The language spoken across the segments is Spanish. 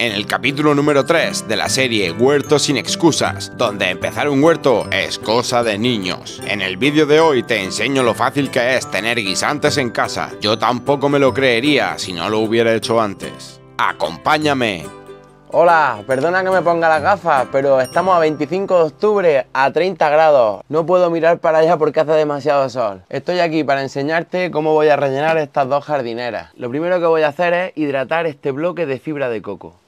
en el capítulo número 3 de la serie Huerto sin excusas, donde empezar un huerto es cosa de niños. En el vídeo de hoy te enseño lo fácil que es tener guisantes en casa. Yo tampoco me lo creería si no lo hubiera hecho antes. Acompáñame. Hola, perdona que me ponga las gafas, pero estamos a 25 de octubre a 30 grados. No puedo mirar para allá porque hace demasiado sol. Estoy aquí para enseñarte cómo voy a rellenar estas dos jardineras. Lo primero que voy a hacer es hidratar este bloque de fibra de coco.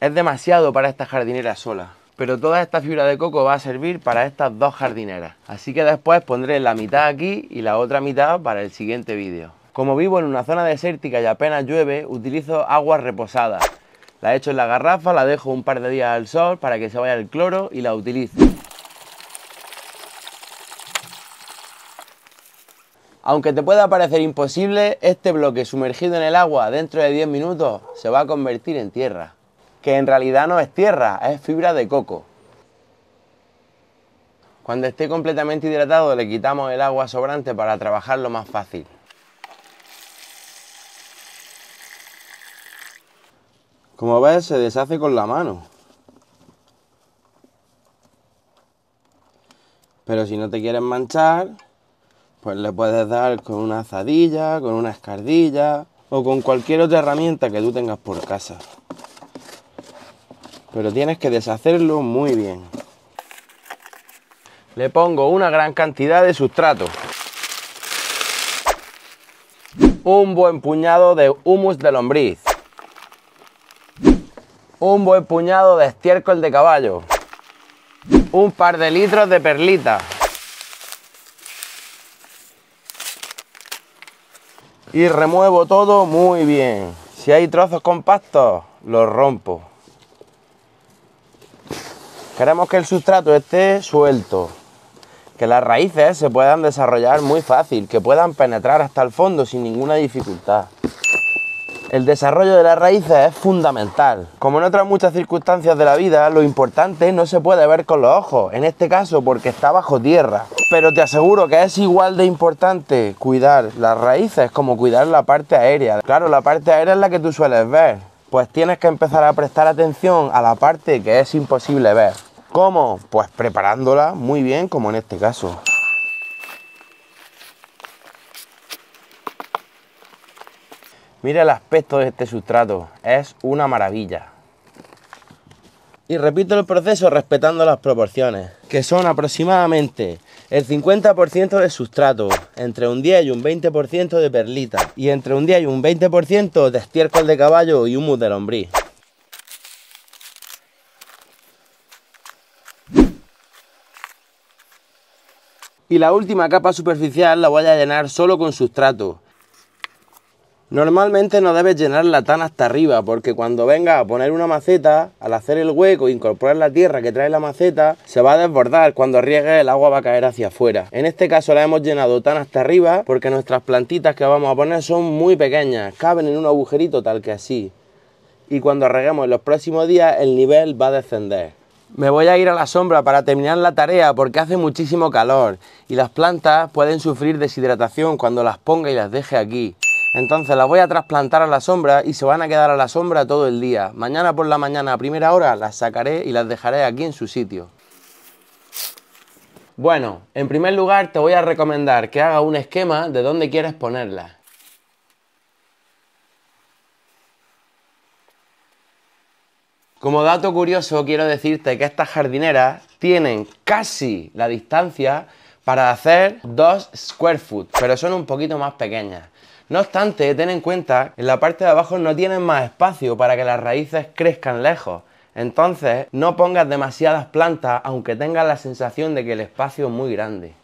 Es demasiado para esta jardineras sola. Pero toda esta fibra de coco va a servir para estas dos jardineras. Así que después pondré la mitad aquí y la otra mitad para el siguiente vídeo. Como vivo en una zona desértica y apenas llueve, utilizo agua reposada. La echo en la garrafa, la dejo un par de días al sol para que se vaya el cloro y la utilice. Aunque te pueda parecer imposible, este bloque sumergido en el agua dentro de 10 minutos se va a convertir en tierra que en realidad no es tierra, es fibra de coco. Cuando esté completamente hidratado le quitamos el agua sobrante para trabajarlo más fácil. Como ves se deshace con la mano. Pero si no te quieres manchar, pues le puedes dar con una azadilla, con una escardilla o con cualquier otra herramienta que tú tengas por casa pero tienes que deshacerlo muy bien. Le pongo una gran cantidad de sustrato. Un buen puñado de humus de lombriz. Un buen puñado de estiércol de caballo. Un par de litros de perlita. Y remuevo todo muy bien. Si hay trozos compactos, los rompo. Queremos que el sustrato esté suelto, que las raíces se puedan desarrollar muy fácil, que puedan penetrar hasta el fondo sin ninguna dificultad. El desarrollo de las raíces es fundamental. Como en otras muchas circunstancias de la vida, lo importante no se puede ver con los ojos, en este caso porque está bajo tierra. Pero te aseguro que es igual de importante cuidar las raíces como cuidar la parte aérea. Claro, la parte aérea es la que tú sueles ver, pues tienes que empezar a prestar atención a la parte que es imposible ver. ¿Cómo? Pues preparándola muy bien, como en este caso. Mira el aspecto de este sustrato, es una maravilla. Y repito el proceso respetando las proporciones, que son aproximadamente el 50% de sustrato, entre un 10 y un 20% de perlita, y entre un 10 y un 20% de estiércol de caballo y humus de lombriz. y la última capa superficial la voy a llenar solo con sustrato. Normalmente no debes llenar la tan hasta arriba porque cuando venga a poner una maceta, al hacer el hueco e incorporar la tierra que trae la maceta, se va a desbordar, cuando riegue el agua va a caer hacia afuera. En este caso la hemos llenado tan hasta arriba porque nuestras plantitas que vamos a poner son muy pequeñas, caben en un agujerito tal que así. Y cuando reguemos en los próximos días el nivel va a descender. Me voy a ir a la sombra para terminar la tarea porque hace muchísimo calor y las plantas pueden sufrir deshidratación cuando las ponga y las deje aquí. Entonces las voy a trasplantar a la sombra y se van a quedar a la sombra todo el día. Mañana por la mañana a primera hora las sacaré y las dejaré aquí en su sitio. Bueno, en primer lugar te voy a recomendar que haga un esquema de dónde quieres ponerlas. Como dato curioso, quiero decirte que estas jardineras tienen casi la distancia para hacer dos square foot, pero son un poquito más pequeñas. No obstante, ten en cuenta que en la parte de abajo no tienen más espacio para que las raíces crezcan lejos. Entonces, no pongas demasiadas plantas aunque tengas la sensación de que el espacio es muy grande.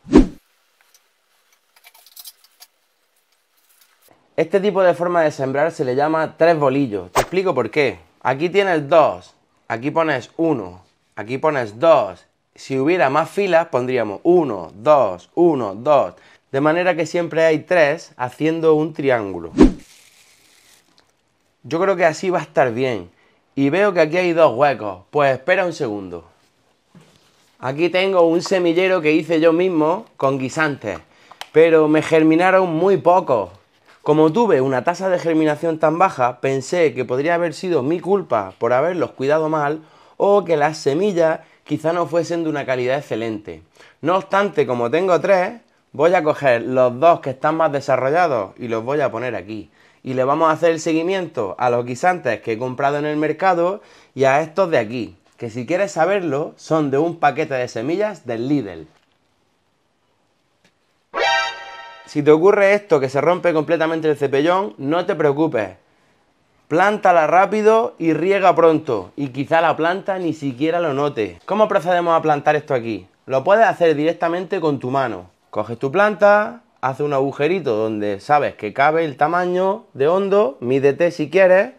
Este tipo de forma de sembrar se le llama tres bolillos. Te explico por qué. Aquí tienes dos, aquí pones uno, aquí pones dos. Si hubiera más filas, pondríamos 1, 2, 1, 2. De manera que siempre hay tres haciendo un triángulo. Yo creo que así va a estar bien. Y veo que aquí hay dos huecos. Pues espera un segundo. Aquí tengo un semillero que hice yo mismo con guisantes. Pero me germinaron muy pocos. Como tuve una tasa de germinación tan baja, pensé que podría haber sido mi culpa por haberlos cuidado mal o que las semillas quizá no fuesen de una calidad excelente. No obstante, como tengo tres, voy a coger los dos que están más desarrollados y los voy a poner aquí. Y le vamos a hacer el seguimiento a los guisantes que he comprado en el mercado y a estos de aquí, que si quieres saberlo son de un paquete de semillas del Lidl. Si te ocurre esto, que se rompe completamente el cepellón, no te preocupes. Plántala rápido y riega pronto. Y quizá la planta ni siquiera lo note. ¿Cómo procedemos a plantar esto aquí? Lo puedes hacer directamente con tu mano. Coges tu planta, haces un agujerito donde sabes que cabe el tamaño de hondo, mídete si quieres,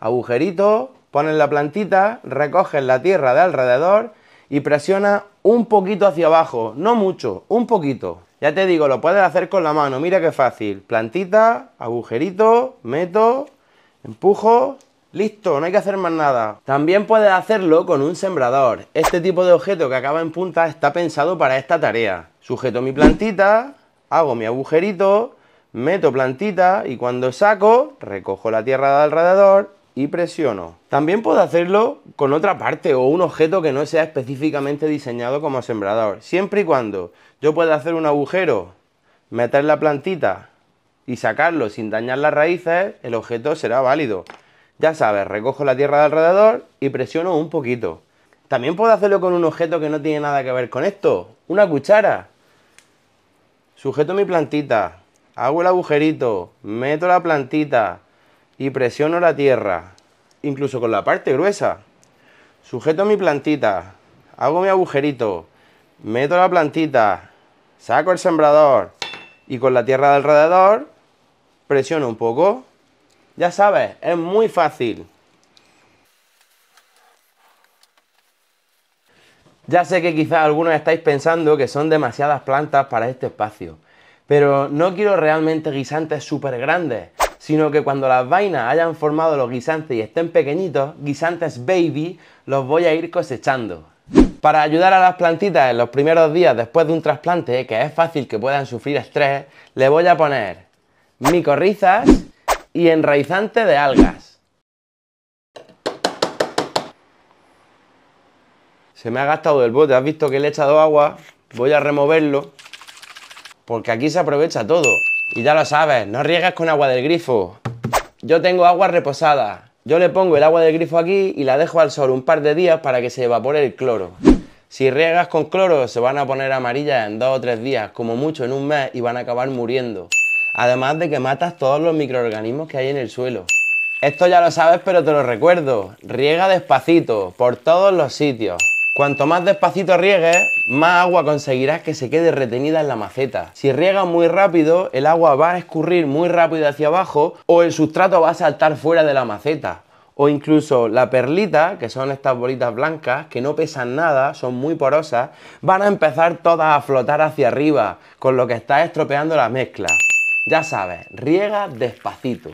agujerito, pones la plantita, recoges la tierra de alrededor y presiona un poquito hacia abajo, no mucho, un poquito. Ya te digo, lo puedes hacer con la mano, mira qué fácil. Plantita, agujerito, meto, empujo, listo, no hay que hacer más nada. También puedes hacerlo con un sembrador. Este tipo de objeto que acaba en punta está pensado para esta tarea. Sujeto mi plantita, hago mi agujerito, meto plantita y cuando saco, recojo la tierra de alrededor y presiono. También puedo hacerlo con otra parte o un objeto que no sea específicamente diseñado como sembrador. Siempre y cuando yo pueda hacer un agujero, meter la plantita y sacarlo sin dañar las raíces, el objeto será válido. Ya sabes, recojo la tierra de alrededor y presiono un poquito. También puedo hacerlo con un objeto que no tiene nada que ver con esto, una cuchara. Sujeto mi plantita, hago el agujerito, meto la plantita, y presiono la tierra, incluso con la parte gruesa. Sujeto mi plantita, hago mi agujerito, meto la plantita, saco el sembrador y con la tierra de alrededor presiono un poco. Ya sabes, es muy fácil. Ya sé que quizás algunos estáis pensando que son demasiadas plantas para este espacio, pero no quiero realmente guisantes súper grandes sino que cuando las vainas hayan formado los guisantes y estén pequeñitos, guisantes baby, los voy a ir cosechando. Para ayudar a las plantitas en los primeros días después de un trasplante, que es fácil que puedan sufrir estrés, le voy a poner micorrizas y enraizante de algas. Se me ha gastado el bote, has visto que le he echado agua, voy a removerlo, porque aquí se aprovecha todo. Y ya lo sabes, no riegas con agua del grifo. Yo tengo agua reposada. Yo le pongo el agua del grifo aquí y la dejo al sol un par de días para que se evapore el cloro. Si riegas con cloro se van a poner amarillas en dos o tres días, como mucho en un mes, y van a acabar muriendo. Además de que matas todos los microorganismos que hay en el suelo. Esto ya lo sabes, pero te lo recuerdo. Riega despacito, por todos los sitios. Cuanto más despacito riegues, más agua conseguirás que se quede retenida en la maceta. Si riegas muy rápido, el agua va a escurrir muy rápido hacia abajo o el sustrato va a saltar fuera de la maceta. O incluso la perlita, que son estas bolitas blancas, que no pesan nada, son muy porosas, van a empezar todas a flotar hacia arriba, con lo que está estropeando la mezcla. Ya sabes, riega despacito.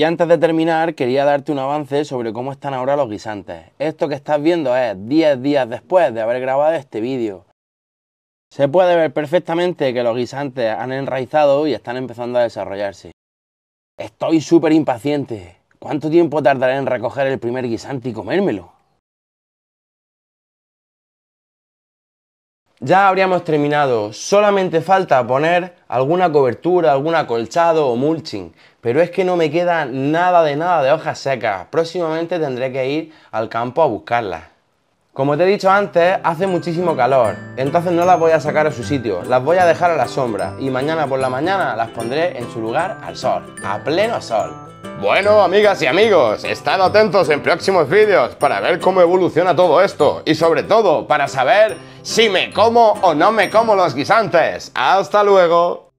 Y antes de terminar, quería darte un avance sobre cómo están ahora los guisantes. Esto que estás viendo es 10 días después de haber grabado este vídeo. Se puede ver perfectamente que los guisantes han enraizado y están empezando a desarrollarse. Estoy súper impaciente. ¿Cuánto tiempo tardaré en recoger el primer guisante y comérmelo? ya habríamos terminado. Solamente falta poner alguna cobertura, algún acolchado o mulching. Pero es que no me queda nada de nada de hojas secas. Próximamente tendré que ir al campo a buscarlas. Como te he dicho antes, hace muchísimo calor, entonces no las voy a sacar a su sitio, las voy a dejar a la sombra y mañana por la mañana las pondré en su lugar al sol, a pleno sol. Bueno, amigas y amigos, estad atentos en próximos vídeos para ver cómo evoluciona todo esto y sobre todo para saber si me como o no me como los guisantes. ¡Hasta luego!